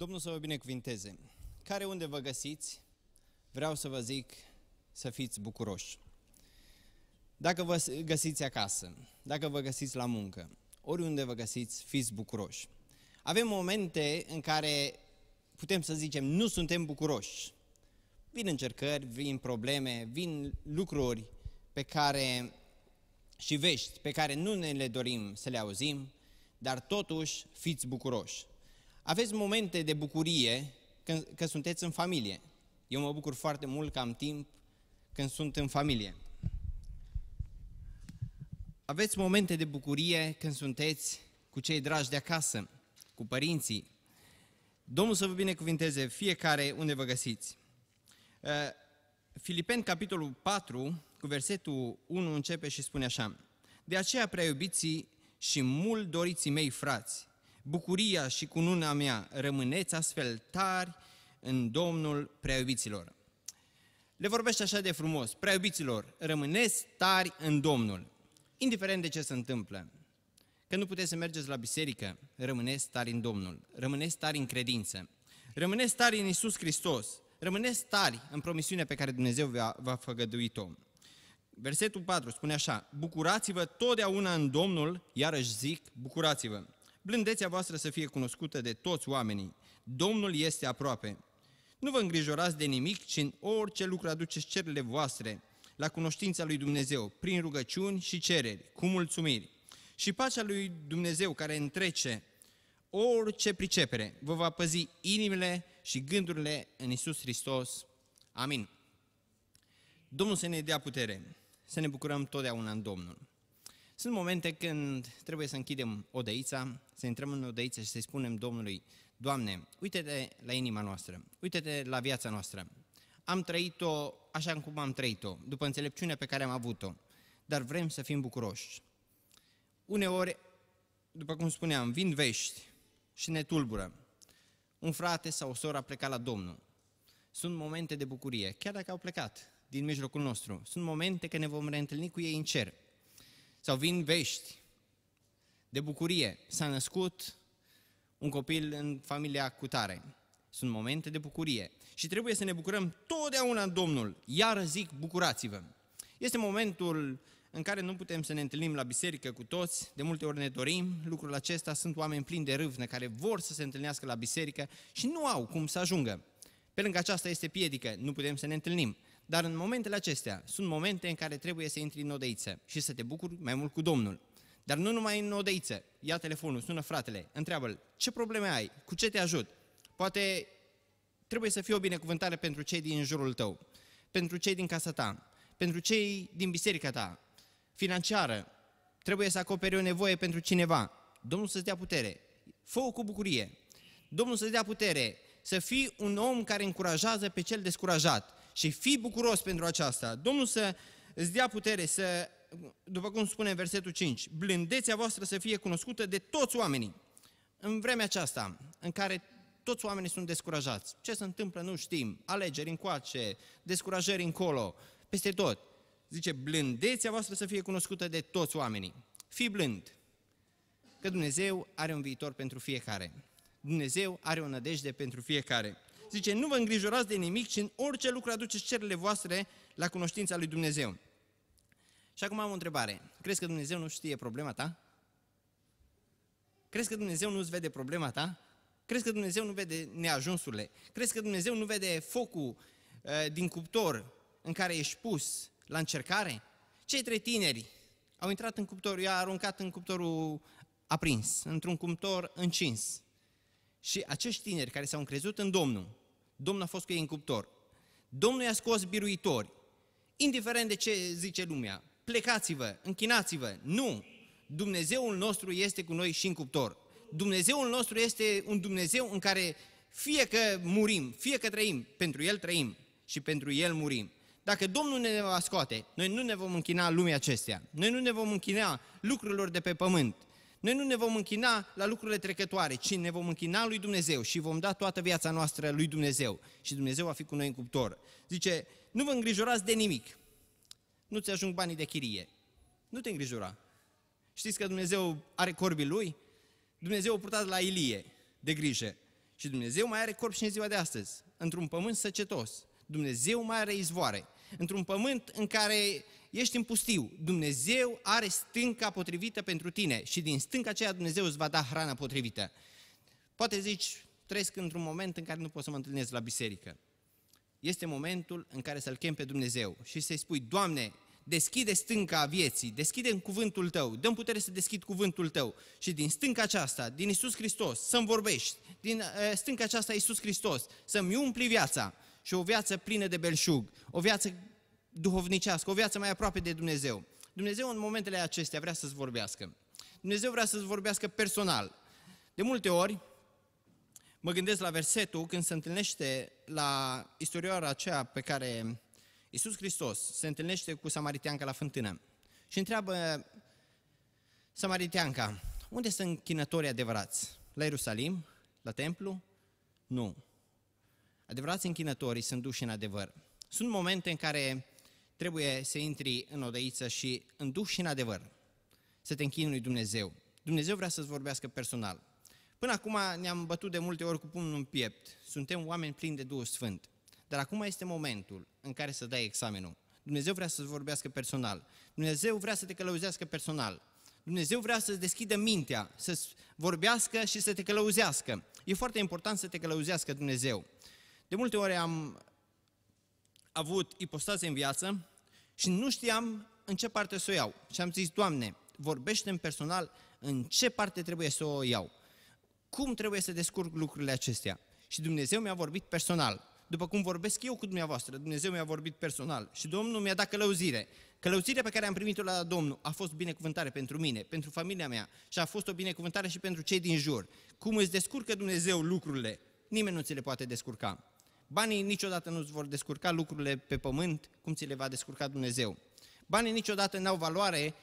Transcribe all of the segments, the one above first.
Domnul să vă binecuvinteze. Care unde vă găsiți, vreau să vă zic să fiți bucuroși. Dacă vă găsiți acasă, dacă vă găsiți la muncă, oriunde vă găsiți, fiți bucuroși. Avem momente în care putem să zicem nu suntem bucuroși. Vin încercări, vin probleme, vin lucruri pe care și vești pe care nu ne le dorim să le auzim, dar totuși fiți bucuroși. Aveți momente de bucurie când, că sunteți în familie. Eu mă bucur foarte mult că am timp când sunt în familie. Aveți momente de bucurie când sunteți cu cei dragi de acasă, cu părinții. Domnul să vă binecuvinteze fiecare unde vă găsiți. Uh, Filipeni, capitolul 4, cu versetul 1 începe și spune așa. De aceea, prea iubiții și mult doriții mei frați, bucuria și cununa mea, rămâneți astfel tari în Domnul preaiubiților. Le vorbește așa de frumos, preaiubiților, rămâneți tari în Domnul, indiferent de ce se întâmplă. Că nu puteți să mergeți la biserică, rămâneți tari în Domnul, rămâneți tari în credință, rămâneți tari în Isus Hristos, rămâneți tari în promisiunea pe care Dumnezeu v-a, v-a făgăduit-o. Versetul 4 spune așa, bucurați-vă totdeauna în Domnul, iarăși zic, bucurați-vă. Blândețea voastră să fie cunoscută de toți oamenii. Domnul este aproape. Nu vă îngrijorați de nimic, ci în orice lucru aduceți cerurile voastre la cunoștința lui Dumnezeu, prin rugăciuni și cereri, cu mulțumiri. Și pacea lui Dumnezeu care întrece orice pricepere, vă va păzi inimile și gândurile în Isus Hristos. Amin. Domnul să ne dea putere, să ne bucurăm totdeauna în Domnul. Sunt momente când trebuie să închidem odăița, să intrăm în odăiță și să-i spunem Domnului, Doamne, uite-te la inima noastră, uite-te la viața noastră. Am trăit-o așa cum am trăit-o, după înțelepciunea pe care am avut-o, dar vrem să fim bucuroși. Uneori, după cum spuneam, vin vești și ne tulbură. Un frate sau o soră a plecat la Domnul. Sunt momente de bucurie, chiar dacă au plecat din mijlocul nostru. Sunt momente că ne vom reîntâlni cu ei în cer sau vin vești de bucurie. S-a născut un copil în familia cutare. Sunt momente de bucurie și trebuie să ne bucurăm totdeauna în Domnul. Iar zic, bucurați-vă! Este momentul în care nu putem să ne întâlnim la biserică cu toți, de multe ori ne dorim lucrul acesta, sunt oameni plini de râvnă care vor să se întâlnească la biserică și nu au cum să ajungă. Pe lângă aceasta este piedică, nu putem să ne întâlnim. Dar în momentele acestea sunt momente în care trebuie să intri în odăiță și să te bucuri mai mult cu Domnul. Dar nu numai în odăiță. Ia telefonul, sună fratele, întreabă-l ce probleme ai, cu ce te ajut. Poate trebuie să fie o binecuvântare pentru cei din jurul tău, pentru cei din casa ta, pentru cei din biserica ta, financiară, trebuie să acoperi o nevoie pentru cineva. Domnul să-ți dea putere. fă cu bucurie. Domnul să-ți dea putere. Să fii un om care încurajează pe cel descurajat și fii bucuros pentru aceasta. Domnul să îți dea putere să, după cum spune versetul 5, blândețea voastră să fie cunoscută de toți oamenii. În vremea aceasta, în care toți oamenii sunt descurajați, ce se întâmplă nu știm, alegeri încoace, descurajări încolo, peste tot. Zice, blândețea voastră să fie cunoscută de toți oamenii. Fii blând, că Dumnezeu are un viitor pentru fiecare. Dumnezeu are o nădejde pentru fiecare zice, nu vă îngrijorați de nimic, ci în orice lucru aduceți cerile voastre la cunoștința lui Dumnezeu. Și acum am o întrebare. Crezi că Dumnezeu nu știe problema ta? Crezi că Dumnezeu nu-ți vede problema ta? Crezi că Dumnezeu nu vede neajunsurile? Crezi că Dumnezeu nu vede focul uh, din cuptor în care ești pus la încercare? Cei trei tineri au intrat în cuptor, i-a aruncat în cuptorul aprins, într-un cuptor încins. Și acești tineri care s-au încrezut în Domnul Domnul a fost cu ei în cuptor. Domnul i-a scos biruitori. Indiferent de ce zice lumea, plecați-vă, închinați-vă. Nu! Dumnezeul nostru este cu noi și în cuptor. Dumnezeul nostru este un Dumnezeu în care fie că murim, fie că trăim, pentru El trăim și pentru El murim. Dacă Domnul ne va scoate, noi nu ne vom închina lumea acestea, noi nu ne vom închina lucrurilor de pe pământ, noi nu ne vom închina la lucrurile trecătoare, ci ne vom închina lui Dumnezeu și vom da toată viața noastră lui Dumnezeu. Și Dumnezeu va fi cu noi în cuptor. Zice, nu vă îngrijorați de nimic. Nu-ți ajung banii de chirie. Nu te îngrijora. Știți că Dumnezeu are corbii lui? Dumnezeu a purtat la Ilie de grijă. Și Dumnezeu mai are corp și în ziua de astăzi, într-un pământ săcetos. Dumnezeu mai are izvoare. Într-un pământ în care ești în pustiu, Dumnezeu are stânca potrivită pentru tine și din stânca aceea Dumnezeu îți va da hrana potrivită. Poate zici, trăiesc într-un moment în care nu pot să mă întâlnesc la biserică. Este momentul în care să-L chem pe Dumnezeu și să-i spui, Doamne, deschide stânca vieții, deschide în cuvântul tău, dăm putere să deschid cuvântul tău și din stânca aceasta, din Isus Hristos, să-mi vorbești, din uh, stânca aceasta Isus Hristos, să-mi umpli viața și o viață plină de belșug, o viață duhovnicească, o viață mai aproape de Dumnezeu. Dumnezeu în momentele acestea vrea să-ți vorbească. Dumnezeu vrea să-ți vorbească personal. De multe ori, mă gândesc la versetul când se întâlnește la istorioara aceea pe care Iisus Hristos se întâlnește cu samariteanca la fântână și întreabă samariteanca, unde sunt închinătorii adevărați? La Ierusalim? La templu? Nu. Adevărați închinătorii sunt duși în adevăr. Sunt momente în care trebuie să intri în odăiță și în duh și în adevăr, să te închini lui Dumnezeu. Dumnezeu vrea să-ți vorbească personal. Până acum ne-am bătut de multe ori cu pumnul în piept. Suntem oameni plini de Duhul Sfânt. Dar acum este momentul în care să dai examenul. Dumnezeu vrea să-ți vorbească personal. Dumnezeu vrea să te călăuzească personal. Dumnezeu vrea să-ți deschidă mintea, să-ți vorbească și să te călăuzească. E foarte important să te călăuzească Dumnezeu. De multe ori am avut ipostaze în viață și nu știam în ce parte să o iau. Și am zis, Doamne, vorbește în personal în ce parte trebuie să o iau. Cum trebuie să descurc lucrurile acestea? Și Dumnezeu mi-a vorbit personal. După cum vorbesc eu cu dumneavoastră, Dumnezeu mi-a vorbit personal și Domnul mi-a dat călăuzire. Călăuzirea pe care am primit-o la Domnul a fost binecuvântare pentru mine, pentru familia mea și a fost o binecuvântare și pentru cei din jur. Cum îți descurcă Dumnezeu lucrurile, nimeni nu ți le poate descurca. Banii niciodată nu-ți vor descurca lucrurile pe pământ cum ți le va descurca Dumnezeu. Banii niciodată n-au valoare,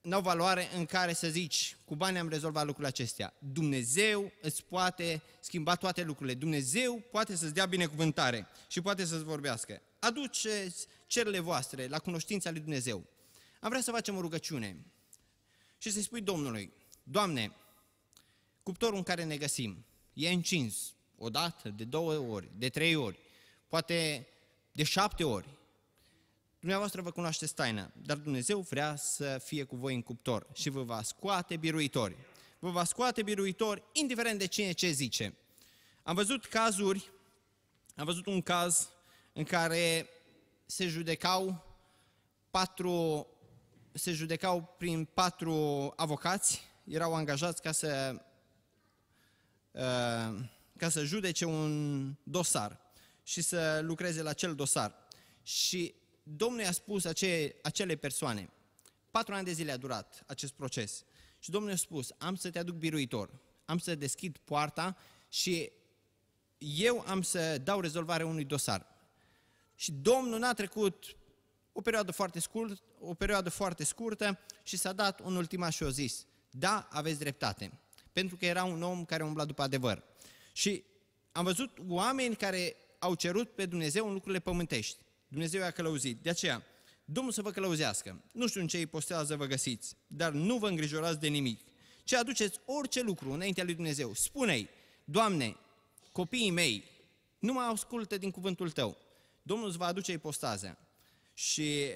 n-au valoare în care să zici, cu bani am rezolvat lucrurile acestea. Dumnezeu îți poate schimba toate lucrurile. Dumnezeu poate să-ți dea binecuvântare și poate să-ți vorbească. Aduceți cerile voastre la cunoștința lui Dumnezeu. Am vrea să facem o rugăciune și să-i spui Domnului, Doamne, cuptorul în care ne găsim e încins, o dată, de două ori, de trei ori, poate de șapte ori. Dumneavoastră vă cunoașteți taina, dar Dumnezeu vrea să fie cu voi în cuptor și vă va scoate biruitori. Vă va scoate biruitori, indiferent de cine ce zice. Am văzut cazuri, am văzut un caz în care se judecau patru, se judecau prin patru avocați, erau angajați ca să uh, ca să judece un dosar și să lucreze la acel dosar. Și Domnul i-a spus acei, acele persoane, patru ani de zile a durat acest proces, și Domnul i-a spus, am să te aduc biruitor, am să deschid poarta și eu am să dau rezolvare unui dosar. Și Domnul n-a trecut o perioadă foarte, scurt, o perioadă foarte scurtă și s-a dat un ultima și a zis, da, aveți dreptate, pentru că era un om care umbla după adevăr. Și am văzut oameni care au cerut pe Dumnezeu în lucrurile pământești. Dumnezeu i-a călăuzit. De aceea, Domnul să vă călăuzească. Nu știu în ce postează vă găsiți, dar nu vă îngrijorați de nimic. Ce aduceți orice lucru înaintea lui Dumnezeu. Spune-i, Doamne, copiii mei, nu mă ascultă din cuvântul Tău. Domnul îți va aduce ipostazea. Și e,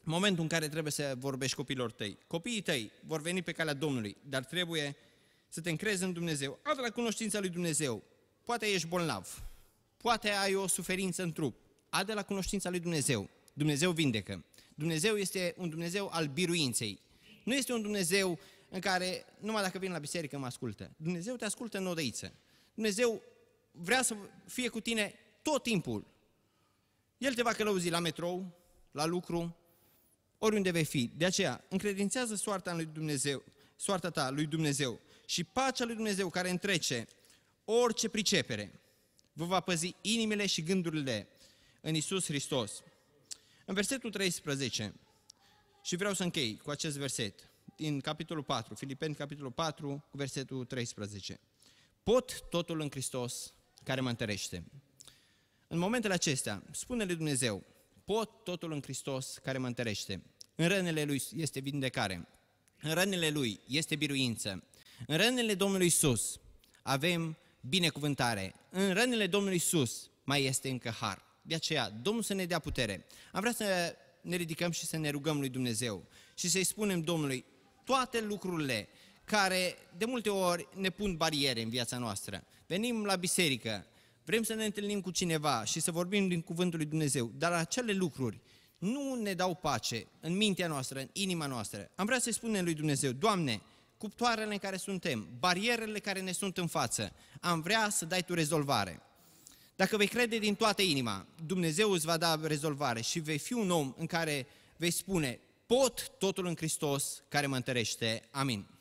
momentul în care trebuie să vorbești copilor tăi. Copiii tăi vor veni pe calea Domnului, dar trebuie să te încrezi în Dumnezeu. Află la cunoștința lui Dumnezeu. Poate ești bolnav, poate ai o suferință în trup. Adă la cunoștința lui Dumnezeu. Dumnezeu vindecă. Dumnezeu este un Dumnezeu al biruinței. Nu este un Dumnezeu în care numai dacă vin la biserică mă ascultă. Dumnezeu te ascultă în odăiță. Dumnezeu vrea să fie cu tine tot timpul. El te va călăuzi la metrou, la lucru, oriunde vei fi. De aceea, încredințează soarta lui Dumnezeu, soarta ta lui Dumnezeu și pacea lui Dumnezeu care întrece orice pricepere, vă va păzi inimile și gândurile în Isus Hristos. În versetul 13, și vreau să închei cu acest verset, din capitolul 4, Filipeni, capitolul 4, cu versetul 13. Pot totul în Hristos care mă întărește. În momentele acestea, spune-le Dumnezeu, pot totul în Hristos care mă întărește. În rănele Lui este vindecare, în rănele Lui este biruință, în rănile Domnului Isus avem binecuvântare. În rănile Domnului Isus mai este încă har. De aceea, Domnul să ne dea putere. Am vrea să ne ridicăm și să ne rugăm lui Dumnezeu și să-i spunem Domnului toate lucrurile care de multe ori ne pun bariere în viața noastră. Venim la biserică, vrem să ne întâlnim cu cineva și să vorbim din cuvântul lui Dumnezeu, dar acele lucruri nu ne dau pace în mintea noastră, în inima noastră. Am vrea să-i spunem lui Dumnezeu, Doamne, cuptoarele în care suntem, barierele care ne sunt în față. Am vrea să dai tu rezolvare. Dacă vei crede din toată inima, Dumnezeu îți va da rezolvare și vei fi un om în care vei spune, pot totul în Hristos care mă întărește. Amin.